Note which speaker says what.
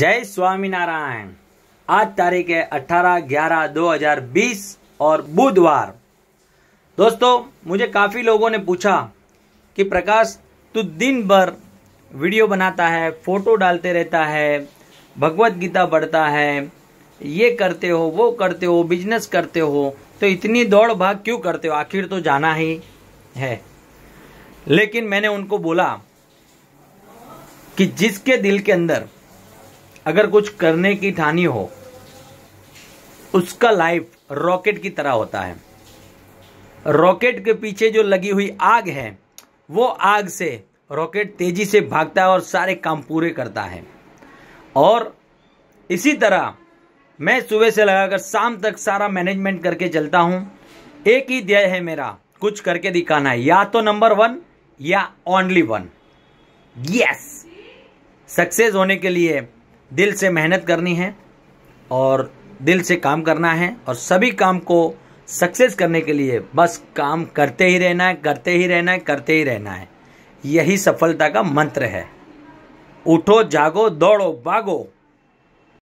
Speaker 1: जय स्वामीनारायण आज तारीख है अठारह ग्यारह दो हजार बीस और बुधवार दोस्तों मुझे काफ़ी लोगों ने पूछा कि प्रकाश तू दिन भर वीडियो बनाता है फोटो डालते रहता है भगवत गीता पढ़ता है ये करते हो वो करते हो बिजनेस करते हो तो इतनी दौड़ भाग क्यों करते हो आखिर तो जाना ही है लेकिन मैंने उनको बोला कि जिसके दिल के अंदर अगर कुछ करने की ठानी हो उसका लाइफ रॉकेट की तरह होता है रॉकेट के पीछे जो लगी हुई आग है वो आग से रॉकेट तेजी से भागता है और सारे काम पूरे करता है और इसी तरह मैं सुबह से लगाकर शाम तक सारा मैनेजमेंट करके चलता हूं एक ही ध्येय है मेरा कुछ करके दिखाना है या तो नंबर वन या ओनली वन यस सक्सेस होने के लिए दिल से मेहनत करनी है और दिल से काम करना है और सभी काम को सक्सेस करने के लिए बस काम करते ही रहना है करते ही रहना है करते ही रहना है यही सफलता का मंत्र है उठो जागो दौड़ो भागो